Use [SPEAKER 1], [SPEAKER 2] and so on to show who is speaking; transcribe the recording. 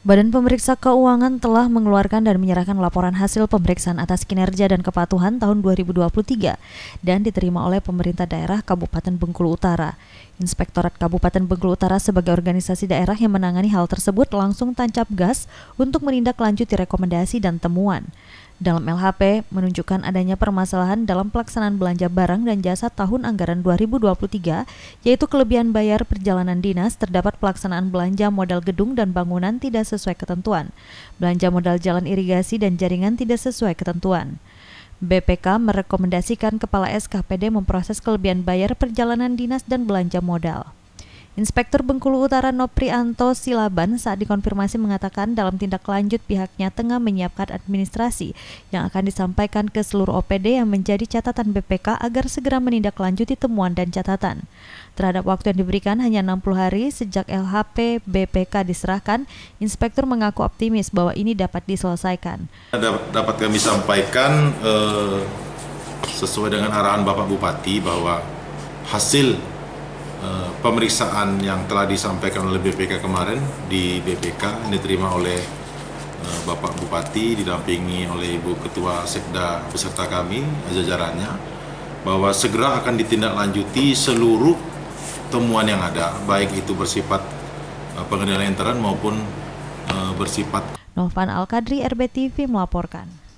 [SPEAKER 1] Badan Pemeriksa Keuangan telah mengeluarkan dan menyerahkan laporan hasil pemeriksaan atas kinerja dan kepatuhan tahun 2023 dan diterima oleh pemerintah daerah Kabupaten Bengkulu Utara. Inspektorat Kabupaten Bengkulu Utara sebagai organisasi daerah yang menangani hal tersebut langsung tancap gas untuk menindaklanjuti rekomendasi dan temuan. Dalam LHP menunjukkan adanya permasalahan dalam pelaksanaan belanja barang dan jasa tahun anggaran 2023, yaitu kelebihan bayar perjalanan dinas terdapat pelaksanaan belanja modal gedung dan bangunan tidak sesuai ketentuan, belanja modal jalan irigasi dan jaringan tidak sesuai ketentuan. BPK merekomendasikan Kepala SKPD memproses kelebihan bayar perjalanan dinas dan belanja modal. Inspektur Bengkulu Utara Nopri Anto Silaban saat dikonfirmasi mengatakan dalam tindak lanjut pihaknya tengah menyiapkan administrasi yang akan disampaikan ke seluruh OPD yang menjadi catatan BPK agar segera menindaklanjuti temuan dan catatan. Terhadap waktu yang diberikan hanya 60 hari sejak LHP BPK diserahkan, Inspektur mengaku optimis bahwa ini dapat diselesaikan.
[SPEAKER 2] Dapat kami sampaikan eh, sesuai dengan arahan Bapak Bupati bahwa hasil Eh, pemeriksaan yang telah disampaikan oleh BPK kemarin di BPK diterima oleh eh, Bapak Bupati didampingi oleh Ibu Ketua Sekda beserta kami jajarannya bahwa segera akan ditindaklanjuti seluruh temuan yang ada baik itu bersifat eh, pengendalian intern maupun bersifat
[SPEAKER 1] Novan Alkadri RBTV melaporkan